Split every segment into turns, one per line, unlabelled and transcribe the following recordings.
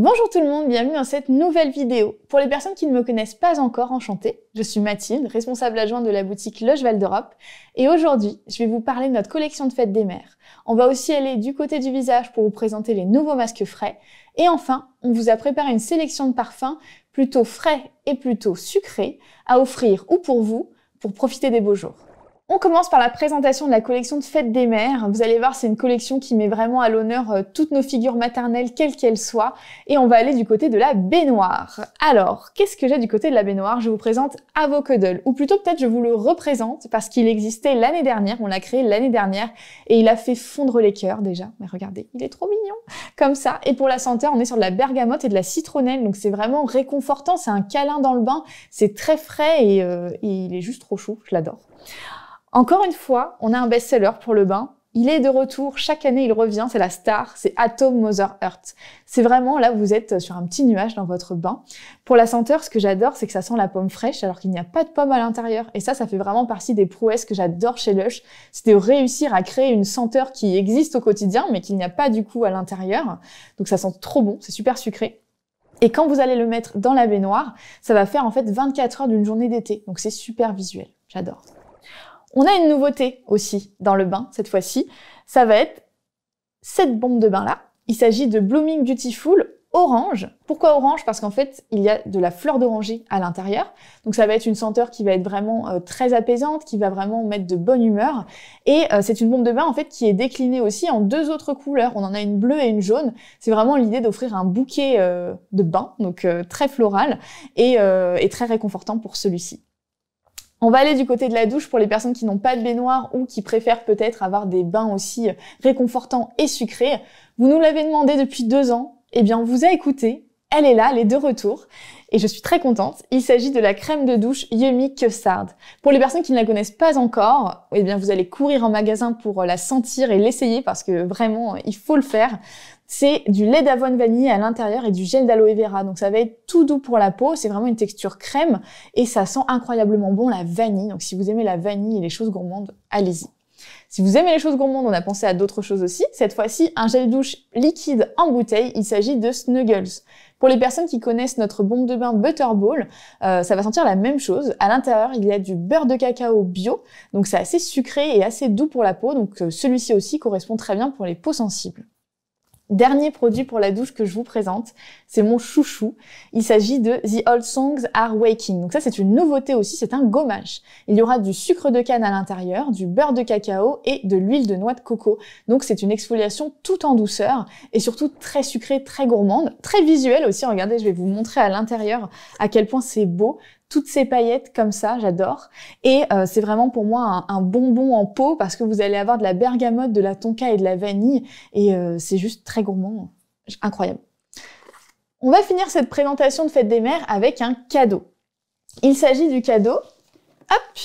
Bonjour tout le monde, bienvenue dans cette nouvelle vidéo. Pour les personnes qui ne me connaissent pas encore, enchantée, je suis Mathilde, responsable adjointe de la boutique Logeval d'Europe, et aujourd'hui, je vais vous parler de notre collection de fêtes des mères. On va aussi aller du côté du visage pour vous présenter les nouveaux masques frais, et enfin, on vous a préparé une sélection de parfums plutôt frais et plutôt sucrés à offrir ou pour vous, pour profiter des beaux jours. On commence par la présentation de la collection de Fête des Mères. Vous allez voir, c'est une collection qui met vraiment à l'honneur euh, toutes nos figures maternelles, quelles qu'elles soient. Et on va aller du côté de la baignoire. Alors, qu'est-ce que j'ai du côté de la baignoire Je vous présente Avocodle, ou plutôt peut-être je vous le représente parce qu'il existait l'année dernière, on l'a créé l'année dernière, et il a fait fondre les cœurs déjà. Mais regardez, il est trop mignon comme ça. Et pour la santé, on est sur de la bergamote et de la citronnelle, donc c'est vraiment réconfortant, c'est un câlin dans le bain, c'est très frais et, euh, il est juste trop chaud. je l'adore. Encore une fois, on a un best-seller pour le bain. Il est de retour, chaque année il revient, c'est la star, c'est Atom Mother Earth. C'est vraiment là vous êtes sur un petit nuage dans votre bain. Pour la senteur, ce que j'adore, c'est que ça sent la pomme fraîche alors qu'il n'y a pas de pomme à l'intérieur. Et ça, ça fait vraiment partie des prouesses que j'adore chez Lush, c'est de réussir à créer une senteur qui existe au quotidien mais qu'il n'y a pas du coup à l'intérieur. Donc ça sent trop bon, c'est super sucré. Et quand vous allez le mettre dans la baignoire, ça va faire en fait 24 heures d'une journée d'été. Donc c'est super visuel, j'adore. On a une nouveauté aussi dans le bain, cette fois-ci. Ça va être cette bombe de bain-là. Il s'agit de Blooming Beautiful orange. Pourquoi orange Parce qu'en fait, il y a de la fleur d'oranger à l'intérieur. Donc ça va être une senteur qui va être vraiment euh, très apaisante, qui va vraiment mettre de bonne humeur. Et euh, c'est une bombe de bain en fait qui est déclinée aussi en deux autres couleurs. On en a une bleue et une jaune. C'est vraiment l'idée d'offrir un bouquet euh, de bain, donc très floral et, et très réconfortant pour celui-ci. On va aller du côté de la douche pour les personnes qui n'ont pas de baignoire ou qui préfèrent peut-être avoir des bains aussi euh, réconfortants et sucrés. Vous nous l'avez demandé depuis deux ans. Eh bien, on vous a écouté. Elle est là, les deux retours et je suis très contente. Il s'agit de la crème de douche Yumi Custard. Pour les personnes qui ne la connaissent pas encore, eh bien vous allez courir en magasin pour euh, la sentir et l'essayer parce que vraiment euh, il faut le faire. C'est du lait d'avoine vanille à l'intérieur et du gel d'aloe vera. Donc ça va être tout doux pour la peau, c'est vraiment une texture crème et ça sent incroyablement bon la vanille. Donc si vous aimez la vanille et les choses gourmandes, allez-y. Si vous aimez les choses gourmandes, on a pensé à d'autres choses aussi. Cette fois-ci, un gel douche liquide en bouteille. Il s'agit de Snuggles. Pour les personnes qui connaissent notre bombe de bain Butterball, euh, ça va sentir la même chose. À l'intérieur, il y a du beurre de cacao bio, donc c'est assez sucré et assez doux pour la peau, donc euh, celui-ci aussi correspond très bien pour les peaux sensibles. Dernier produit pour la douche que je vous présente, c'est mon chouchou. Il s'agit de The Old Songs Are Waking. Donc ça, c'est une nouveauté aussi, c'est un gommage. Il y aura du sucre de canne à l'intérieur, du beurre de cacao et de l'huile de noix de coco. Donc c'est une exfoliation tout en douceur et surtout très sucrée, très gourmande, très visuelle aussi. Regardez, je vais vous montrer à l'intérieur à quel point c'est beau toutes ces paillettes comme ça, j'adore. Et euh, c'est vraiment pour moi un, bonbon en pot parce que vous allez avoir de la bergamote, de la tonka et de la vanille. Et euh, c'est juste très gourmand, incroyable. On va finir cette présentation de fête des mères avec un cadeau. Il s'agit du cadeau, hop,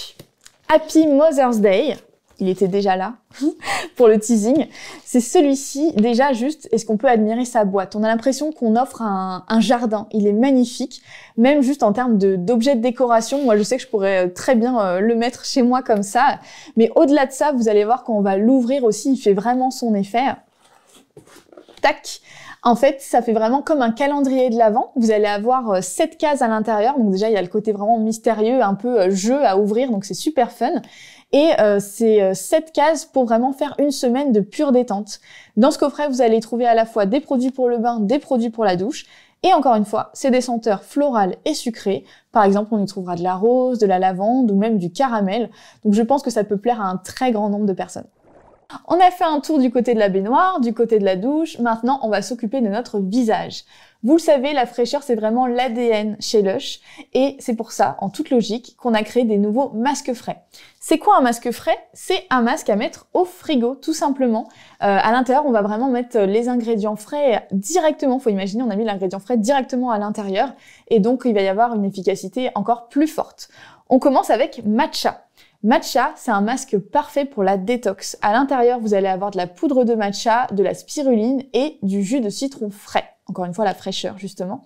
Happy Mother's Day, il était déjà là pour le teasing. C'est celui-ci, déjà juste, est-ce qu'on peut admirer sa boîte On a l'impression qu'on offre un, jardin, il est magnifique, même juste en termes d'objets de, de, décoration. Moi, je sais que je pourrais euh, très bien euh, le mettre chez moi comme ça, mais au-delà de ça, vous allez voir quand on va l'ouvrir aussi, il fait vraiment son effet. Tac en fait, ça fait vraiment comme un calendrier de l'avant. Vous allez avoir euh, sept cases à l'intérieur. Donc déjà, il y a le côté vraiment mystérieux, un peu euh, jeu à ouvrir. Donc c'est super fun. Et euh, c'est sept cases pour vraiment faire une semaine de pure détente. Dans ce coffret, vous allez trouver à la fois des produits pour le bain, des produits pour la douche. Et encore une fois, c'est des senteurs florales et sucrées. Par exemple, on y trouvera de la rose, de la lavande ou même du caramel. Donc je pense que ça peut plaire à un très grand nombre de personnes. On a fait un tour du côté de la baignoire, du côté de la douche. Maintenant, on va s'occuper de notre visage. Vous le savez, la fraîcheur, c'est vraiment l'ADN chez Lush. Et c'est pour ça, en toute logique, qu'on a créé des nouveaux masques frais. C'est quoi un masque frais C'est un masque à mettre au frigo, tout simplement. Euh, à l'intérieur, on va vraiment mettre les ingrédients frais directement. Faut imaginer, on a mis l'ingrédient frais directement à l'intérieur. Et donc, il va y avoir une efficacité encore plus forte. On commence avec matcha. Matcha, c'est un masque parfait pour la détox. À l'intérieur, vous allez avoir de la poudre de matcha, de la spiruline et du jus de citron frais. Encore une fois, la fraîcheur, justement.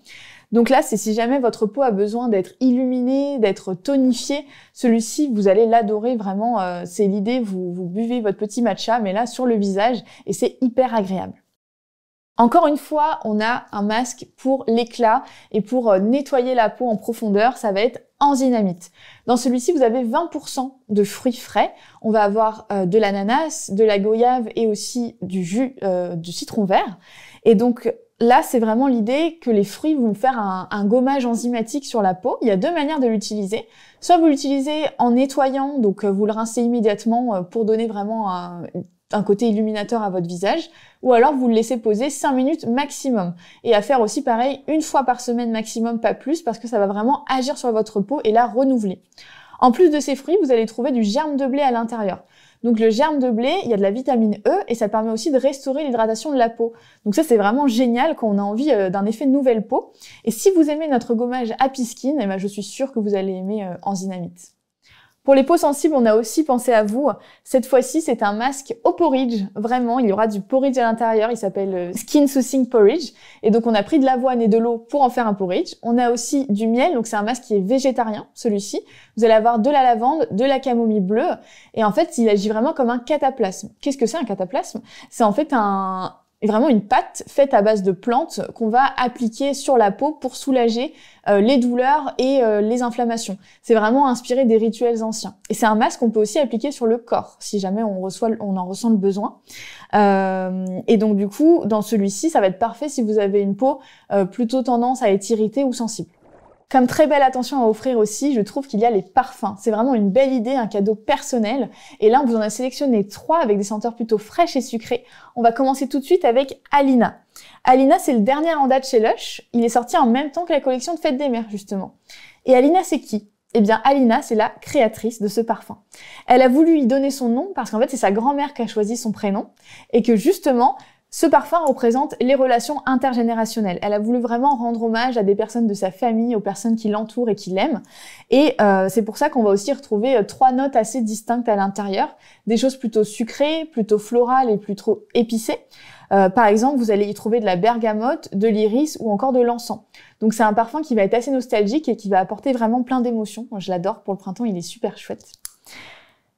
Donc là, c'est si jamais votre peau a besoin d'être illuminée, d'être tonifiée, celui-ci, vous allez l'adorer vraiment. Euh, c'est l'idée, vous, vous buvez votre petit matcha, mais là, sur le visage, et c'est hyper agréable. Encore une fois, on a un masque pour l'éclat et pour euh, nettoyer la peau en profondeur. Ça va être en Dans celui-ci, vous avez 20% de fruits frais. On va avoir euh, de l'ananas, de la goyave et aussi du jus euh, du citron vert. Et donc là, c'est vraiment l'idée que les fruits vont faire un, un, gommage enzymatique sur la peau. Il y a deux manières de l'utiliser. Soit vous l'utilisez en nettoyant, donc euh, vous le rincez immédiatement euh, pour donner vraiment un, un côté illuminateur à votre visage, ou alors vous le laissez poser 5 minutes maximum. Et à faire aussi pareil, une fois par semaine maximum, pas plus, parce que ça va vraiment agir sur votre peau et la renouveler. En plus de ces fruits, vous allez trouver du germe de blé à l'intérieur. Donc le germe de blé, il y a de la vitamine E et ça permet aussi de restaurer l'hydratation de la peau. Donc ça c'est vraiment génial quand on a envie euh, d'un effet nouvelle peau. Et si vous aimez notre gommage à piscine, eh ben, je suis sûre que vous allez aimer euh, zinamite. Pour les peaux sensibles, on a aussi pensé à vous. Cette fois-ci, c'est un masque au porridge. Vraiment, il y aura du porridge à l'intérieur. Il s'appelle euh, Skin Soothing Porridge. Et donc, on a pris de l'avoine et de l'eau pour en faire un porridge. On a aussi du miel. Donc, c'est un masque qui est végétarien, celui-ci. Vous allez avoir de la lavande, de la camomille bleue. Et en fait, il agit vraiment comme un cataplasme. Qu'est-ce que c'est un cataplasme? C'est en fait un, vraiment une pâte faite à base de plantes qu'on va appliquer sur la peau pour soulager euh, les douleurs et euh, les inflammations. C'est vraiment inspiré des rituels anciens. Et c'est un masque qu'on peut aussi appliquer sur le corps si jamais on, reçoit, on en ressent le besoin. Euh, et donc du coup, dans celui-ci, ça va être parfait si vous avez une peau plutôt tendance à être irritée ou sensible. Comme très belle attention à offrir aussi, je trouve qu'il y a les parfums. C'est vraiment une belle idée, un cadeau personnel. Et là, on vous en a sélectionné trois avec des senteurs plutôt fraîches et sucrées. On va commencer tout de suite avec Alina. Alina, c'est le dernier en date chez Lush. Il est sorti en même temps que la collection de Fête des Mères, justement. Et Alina, c'est qui eh bien, Alina, c'est la créatrice de ce parfum. Elle a voulu y donner son nom parce qu'en fait, c'est sa grand-mère qui a choisi son prénom et que justement, ce parfum représente les relations intergénérationnelles. Elle a voulu vraiment rendre hommage à des personnes de sa famille, aux personnes qui l'entourent et qui l'aiment. Et euh, c'est pour ça qu'on va aussi retrouver euh, trois notes assez distinctes à l'intérieur, des choses plutôt sucrées, plutôt florales et plutôt épicées. Euh, par exemple, vous allez y trouver de la bergamote, de l'iris ou encore de l'encens. Donc c'est un parfum qui va être assez nostalgique et qui va apporter vraiment plein d'émotions. je l'adore pour le printemps, il est super chouette.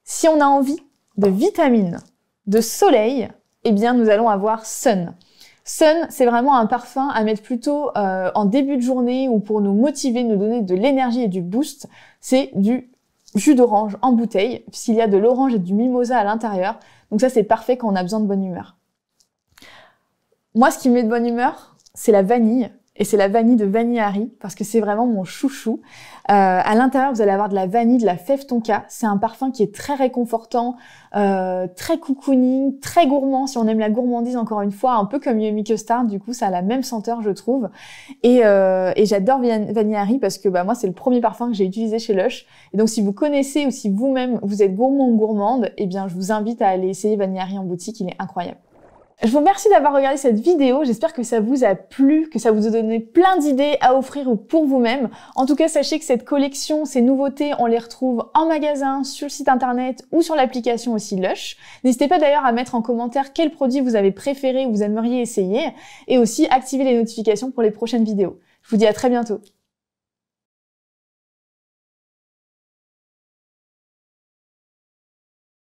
Si on a envie de vitamines, de soleil, eh bien nous allons avoir Sun. Sun, c'est vraiment un parfum à mettre plutôt euh, en début de journée ou pour nous motiver, nous donner de l'énergie et du boost. C'est du jus d'orange en bouteille, puisqu'il y a de l'orange et du mimosa à l'intérieur. Donc ça, c'est parfait quand on a besoin de bonne humeur. Moi, ce qui me met de bonne humeur, c'est la vanille. Et c'est la vanille de Vanillari, parce que c'est vraiment mon chouchou. Euh, à l'intérieur, vous allez avoir de la vanille, de la fève tonka. C'est un parfum qui est très réconfortant, euh, très cocooning, très gourmand, si on aime la gourmandise, encore une fois, un peu comme Yumi Custard, du coup, ça a la même senteur, je trouve. Et, euh, j'adore Vanillari, parce que bah, moi, c'est le premier parfum que j'ai utilisé chez Lush. Et donc, si vous connaissez ou si vous-même, vous êtes gourmand ou gourmande, eh bien, je vous invite à aller essayer Vanillari en boutique, il est incroyable. Je vous remercie d'avoir regardé cette vidéo. J'espère que ça vous a plu, que ça vous a donné plein d'idées à offrir pour vous-même. En tout cas, sachez que cette collection, ces nouveautés, on les retrouve en magasin, sur le site internet ou sur l'application aussi Lush. N'hésitez pas d'ailleurs à mettre en commentaire quel produit vous avez préféré ou vous aimeriez essayer et aussi activer les notifications pour les prochaines vidéos. Je vous dis à très bientôt.